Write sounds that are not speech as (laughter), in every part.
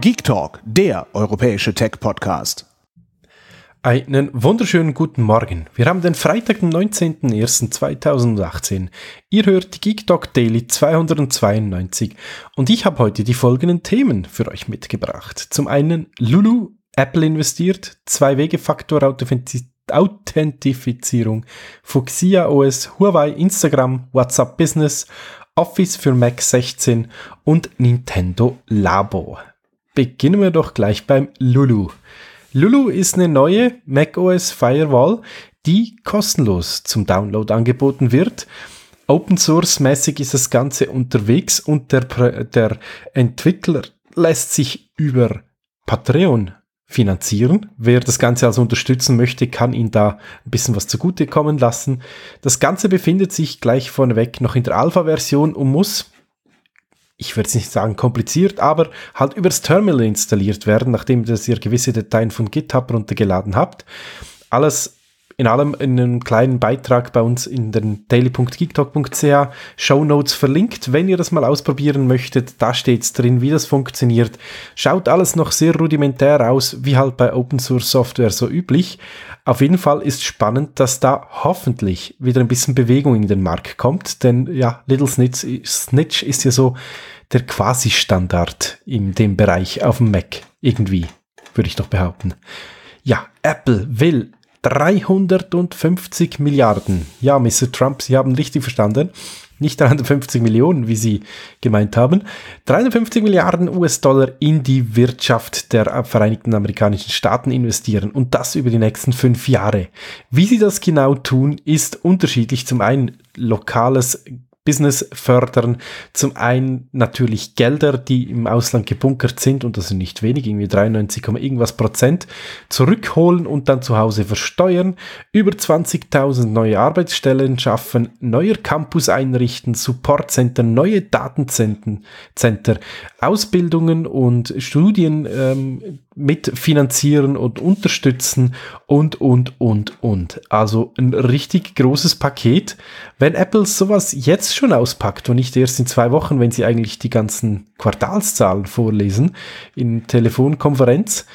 Geek Talk, der europäische Tech-Podcast. Einen wunderschönen guten Morgen. Wir haben den Freitag, den 19.01.2018. Ihr hört Geek Talk Daily 292 und ich habe heute die folgenden Themen für euch mitgebracht. Zum einen Lulu, Apple investiert, Zwei-Wege-Faktor-Authentifizierung. Fuxia OS, Huawei, Instagram, WhatsApp Business, Office für Mac 16 und Nintendo Labo beginnen wir doch gleich beim Lulu. Lulu ist eine neue macOS Firewall, die kostenlos zum Download angeboten wird. Open Source mäßig ist das Ganze unterwegs und der, der Entwickler lässt sich über Patreon finanzieren. Wer das Ganze also unterstützen möchte, kann ihn da ein bisschen was zugutekommen lassen. Das Ganze befindet sich gleich vorneweg noch in der Alpha-Version und muss ich würde es nicht sagen kompliziert, aber halt übers Terminal installiert werden, nachdem ihr gewisse Dateien von GitHub runtergeladen habt. Alles in allem in einem kleinen Beitrag bei uns in den daily.geektalk.ch Show Notes verlinkt. Wenn ihr das mal ausprobieren möchtet, da steht's drin, wie das funktioniert. Schaut alles noch sehr rudimentär aus, wie halt bei Open Source Software so üblich. Auf jeden Fall ist spannend, dass da hoffentlich wieder ein bisschen Bewegung in den Markt kommt, denn ja, Little Snitch, Snitch ist ja so der quasi Standard in dem Bereich auf dem Mac irgendwie, würde ich doch behaupten. Ja, Apple will 350 Milliarden. Ja, Mr. Trump, Sie haben richtig verstanden. Nicht 350 Millionen, wie Sie gemeint haben. 350 Milliarden US-Dollar in die Wirtschaft der Vereinigten Amerikanischen Staaten investieren und das über die nächsten fünf Jahre. Wie Sie das genau tun, ist unterschiedlich. Zum einen lokales Business fördern. Zum einen natürlich Gelder, die im Ausland gebunkert sind, und das sind nicht wenig, irgendwie 93, irgendwas Prozent, zurückholen und dann zu Hause versteuern. Über 20.000 neue Arbeitsstellen schaffen, neuer Campus einrichten, Supportcenter, neue Datenzentren, Ausbildungen und Studien ähm, mitfinanzieren und unterstützen und, und, und, und. Also ein richtig großes Paket. Wenn Apple sowas jetzt schon auspackt und nicht erst in zwei Wochen, wenn sie eigentlich die ganzen Quartalszahlen vorlesen in Telefonkonferenz,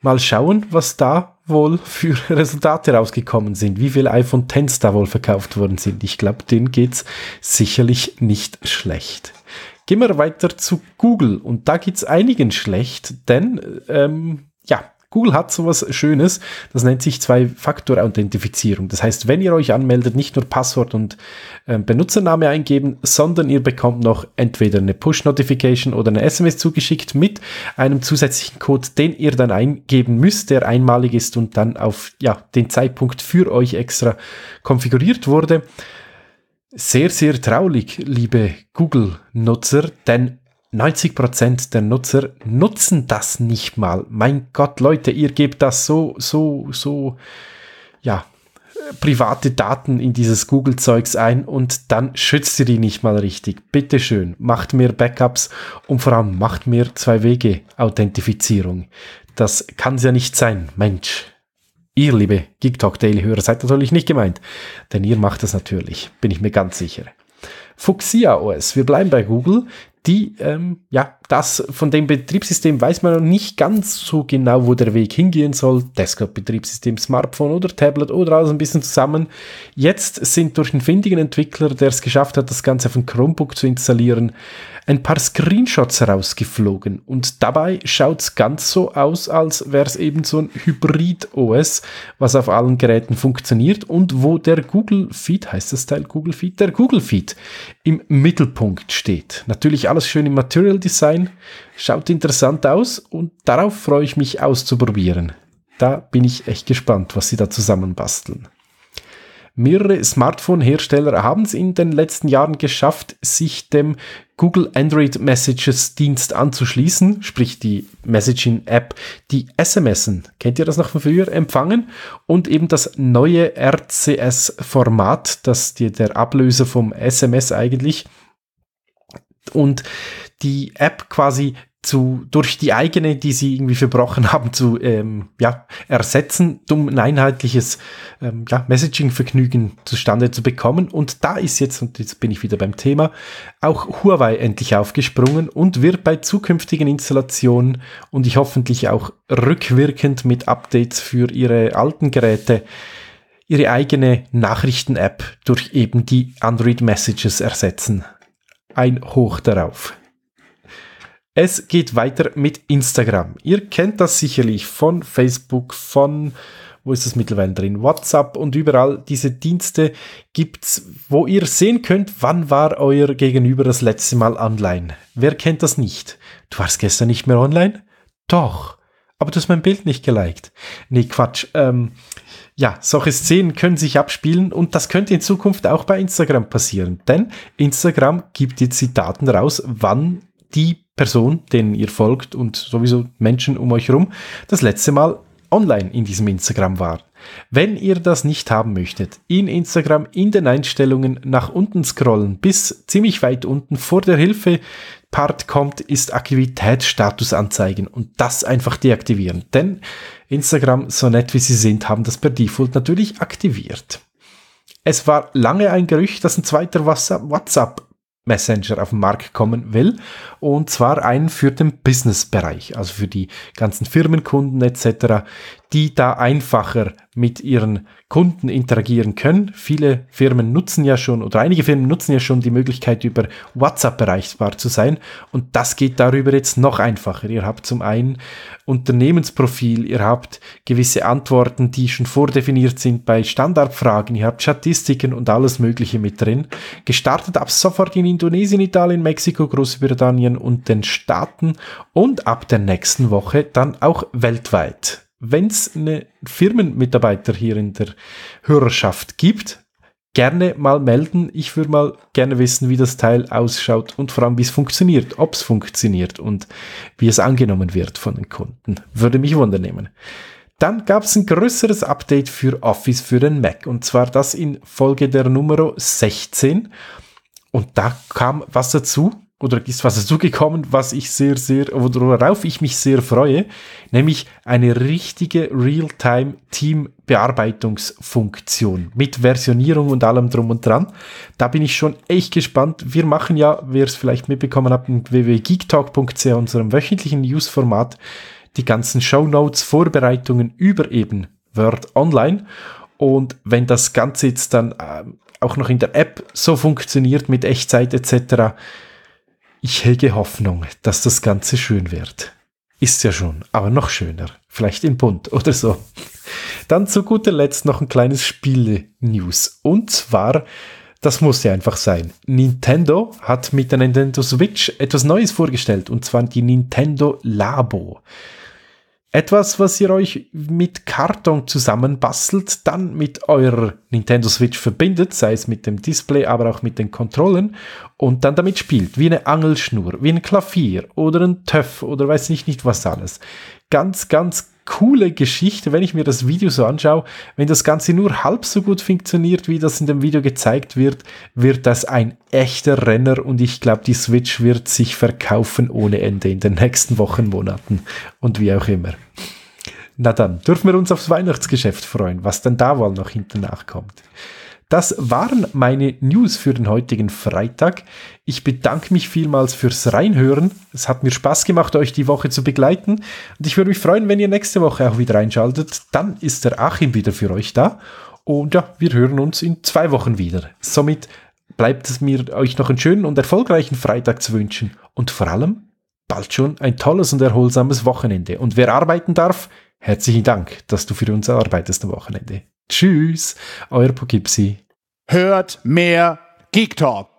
mal schauen, was da wohl für (laughs) Resultate rausgekommen sind, wie viele iPhone X da wohl verkauft worden sind. Ich glaube, denen geht's sicherlich nicht schlecht. Gehen wir weiter zu Google und da geht's einigen schlecht, denn ähm, ja, Google hat sowas Schönes, das nennt sich Zwei-Faktor-Authentifizierung. Das heißt, wenn ihr euch anmeldet, nicht nur Passwort und äh, Benutzername eingeben, sondern ihr bekommt noch entweder eine Push-Notification oder eine SMS zugeschickt mit einem zusätzlichen Code, den ihr dann eingeben müsst, der einmalig ist und dann auf ja, den Zeitpunkt für euch extra konfiguriert wurde. Sehr, sehr traurig, liebe Google-Nutzer, denn 90% der Nutzer nutzen das nicht mal. Mein Gott, Leute, ihr gebt das so, so, so, ja, private Daten in dieses Google-Zeugs ein und dann schützt ihr die nicht mal richtig. Bitte schön, macht mehr Backups und vor allem macht mehr Zwei-Wege-Authentifizierung. Das kann es ja nicht sein, Mensch. Ihr, liebe Geek Talk Daily Hörer, seid natürlich nicht gemeint, denn ihr macht das natürlich, bin ich mir ganz sicher. Fuchsia OS, wir bleiben bei Google, die, ähm, ja, das von dem Betriebssystem weiß man noch nicht ganz so genau, wo der Weg hingehen soll. Desktop-Betriebssystem, Smartphone oder Tablet oder alles ein bisschen zusammen. Jetzt sind durch einen findigen Entwickler, der es geschafft hat, das Ganze auf ein Chromebook zu installieren, ein paar Screenshots herausgeflogen. Und dabei schaut es ganz so aus, als wäre es eben so ein Hybrid-OS, was auf allen Geräten funktioniert und wo der Google Feed, heißt das Teil Google Feed, der Google Feed im Mittelpunkt steht. Natürlich alles schön im Material Design. Schaut interessant aus und darauf freue ich mich auszuprobieren. Da bin ich echt gespannt, was sie da zusammenbasteln. Mehrere Smartphone-Hersteller haben es in den letzten Jahren geschafft, sich dem Google Android Messages Dienst anzuschließen, sprich die Messaging-App, die SMSen, kennt ihr das noch von früher, empfangen und eben das neue RCS-Format, das die, der Ablöser vom SMS eigentlich, und die App quasi zu, durch die eigene, die sie irgendwie verbrochen (laughs) haben, zu ähm, ja, ersetzen, um ein einheitliches ähm, ja, Messaging-Vergnügen zustande zu bekommen. Und da ist jetzt, und jetzt bin ich wieder beim Thema, auch Huawei endlich aufgesprungen und wird bei zukünftigen Installationen und ich hoffentlich auch rückwirkend mit Updates für ihre alten Geräte ihre eigene Nachrichten-App durch eben die Android Messages ersetzen ein Hoch darauf. Es geht weiter mit Instagram. Ihr kennt das sicherlich von Facebook, von, wo ist es mittlerweile drin, WhatsApp und überall diese Dienste gibt's, wo ihr sehen könnt, wann war euer Gegenüber das letzte Mal online. Wer kennt das nicht? Du warst gestern nicht mehr online? Doch aber du hast mein Bild nicht geliked. Nee, Quatsch. Ähm, ja, solche Szenen können sich abspielen und das könnte in Zukunft auch bei Instagram passieren, denn Instagram gibt die Zitaten raus, wann die Person, denen ihr folgt und sowieso Menschen um euch herum, das letzte Mal online in diesem Instagram war. Wenn ihr das nicht haben möchtet, in Instagram in den Einstellungen nach unten scrollen bis ziemlich weit unten vor der Hilfe Part kommt, ist Aktivitätsstatus anzeigen und das einfach deaktivieren. Denn Instagram, so nett wie sie sind, haben das per Default natürlich aktiviert. Es war lange ein Gerücht, dass ein zweiter WhatsApp Messenger auf den Markt kommen will. Und zwar einen für den Business-Bereich, also für die ganzen Firmenkunden etc., die da einfacher mit ihren Kunden interagieren können. Viele Firmen nutzen ja schon oder einige Firmen nutzen ja schon die Möglichkeit, über WhatsApp erreichbar zu sein. Und das geht darüber jetzt noch einfacher. Ihr habt zum einen Unternehmensprofil, ihr habt gewisse Antworten, die schon vordefiniert sind bei Standardfragen, ihr habt Statistiken und alles Mögliche mit drin. Gestartet ab sofort in Indonesien, Italien, Mexiko, Großbritannien und den Staaten und ab der nächsten Woche dann auch weltweit wenn es einen Firmenmitarbeiter hier in der Hörerschaft gibt, gerne mal melden. Ich würde mal gerne wissen, wie das Teil ausschaut und vor allem, wie es funktioniert, ob es funktioniert und wie es angenommen wird von den Kunden. Würde mich wundern nehmen. Dann gab es ein größeres Update für Office für den Mac und zwar das in Folge der Nummer 16. Und da kam was dazu, oder ist was dazugekommen, was ich sehr, sehr, worauf ich mich sehr freue, nämlich eine richtige real time Team Bearbeitungsfunktion mit Versionierung und allem drum und dran. Da bin ich schon echt gespannt. Wir machen ja, wer es vielleicht mitbekommen hat, im www.geektalk.ch, unserem wöchentlichen News-Format, die ganzen Show Notes, Vorbereitungen über eben Word Online. Und wenn das Ganze jetzt dann äh, auch noch in der App so funktioniert mit Echtzeit etc., ich hege Hoffnung, dass das Ganze schön wird. Ist ja schon, aber noch schöner. Vielleicht in bunt oder so. Dann zu guter Letzt noch ein kleines Spiele-News. Und zwar, das muss ja einfach sein. Nintendo hat mit der Nintendo Switch etwas Neues vorgestellt. Und zwar die Nintendo Labo. Etwas, was ihr euch mit Karton zusammenbastelt, dann mit eurer Nintendo Switch verbindet, sei es mit dem Display, aber auch mit den Controllern und dann damit spielt, wie eine Angelschnur, wie ein Klavier oder ein Töff oder weiß nicht, nicht was alles. Ganz, ganz coole Geschichte, wenn ich mir das Video so anschaue. Wenn das Ganze nur halb so gut funktioniert, wie das in dem Video gezeigt wird, wird das ein echter Renner und ich glaube, die Switch wird sich verkaufen ohne Ende in den nächsten Wochen, Monaten und wie auch immer. Na dann, dürfen wir uns aufs Weihnachtsgeschäft freuen, was dann da wohl noch hinten nachkommt. Das waren meine News für den heutigen Freitag. Ich bedanke mich vielmals fürs Reinhören. Es hat mir Spaß gemacht, euch die Woche zu begleiten. Und ich würde mich freuen, wenn ihr nächste Woche auch wieder reinschaltet. Dann ist der Achim wieder für euch da. Und ja, wir hören uns in zwei Wochen wieder. Somit bleibt es mir, euch noch einen schönen und erfolgreichen Freitag zu wünschen. Und vor allem bald schon ein tolles und erholsames Wochenende. Und wer arbeiten darf, herzlichen Dank, dass du für uns arbeitest am Wochenende. Tschüss, euer Poughkeepsie. Hört mehr Geek Talk.